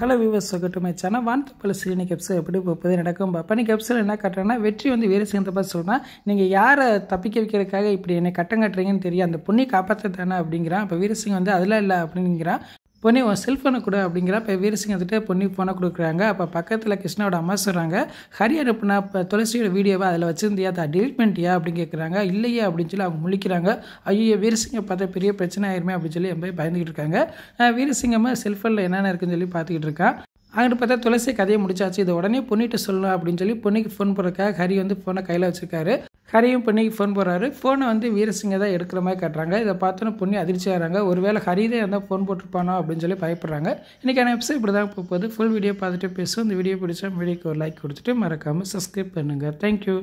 hello viewers கட்டுமே my channel வான்ட்டு பல சீனி கெப்சல் எப்படி போகுது நடக்கும் பண்ணி கெப்சல் என்ன கட்டுறேன்னா வெற்றி வந்து வேறு சேர்ந்த பார்த்து சொல்கிறேன் நீங்கள் யாரை தப்பிக்க வைக்கிறதுக்காக இப்படி என்னை கட்டம் கட்டுறீங்கன்னு தெரியும் அந்த பொண்ணை காப்பாற்ற தானே அப்படிங்கிறான் இப்போ வீரசிங் வந்து அதெல்லாம் இல்லை அப்படிங்கிறான் பொன்னி உன் செல்ஃபோனை கொடு அப்படிங்கிற இப்போ வீரசிங் வந்துட்டு பொன்னி ஃபோனை கொடுக்குறாங்க அப்போ பக்கத்தில் கிருஷ்ணாவோட அம்மா சொல்கிறாங்க ஹரி அனுப்புனா இப்போ துளசியோட வீடியோவை அதில் வச்சுருந்தியா அதை டெலிட் பண்ணிட்டியா அப்படின்னு கேட்குறாங்க இல்லையே அப்படின்னு சொல்லி அவங்க முழிக்கிறாங்க ஐயோ வீரசிங்க பார்த்தா பெரிய பிரச்சனை ஆயிருமே அப்படின்னு சொல்லி என் பயந்துகிட்டு இருக்காங்க வீரசிங்கம்மா செல்ஃபோனில் என்னென்ன இருக்குன்னு சொல்லி பார்த்துக்கிட்டு இருக்கான் அங்கிட்டு பார்த்தா துளசி கதையை முடிச்சாச்சு இதை உடனே பொண்ணிட்டு சொல்லணும் அப்படின்னு சொல்லி பொண்ணுக்கு ஃபோன் போடுறக்காக ஹரி வந்து ஃபோனை கையில் வச்சுருக்காரு ஹரியும் பொன்னிக்கு ஃபோன் போடுறாரு ஃபோனை வந்து வீரசிங்க தான் எடுக்கிற மாதிரி காட்டுறாங்க இதை பார்த்தோன்னு பொண்ணு அதிர்ச்சி ஆகிறாங்க ஒருவேளை ஹரிதே இருந்தால் ஃபோன் போட்டிருப்பானோ அப்படின்னு சொல்லி பயப்படுறாங்க இன்றைக்கான எபிசோட் இப்படி தான் போகுது ஃபுல் வீடியோ பார்த்துட்டு பேசும் இந்த வீடியோ பிடிச்சா வீடியோக்கு ஒரு லைக் கொடுத்துட்டு மறக்காமல் சப்ஸ்கிரைப் பண்ணுங்கள் தேங்க்யூ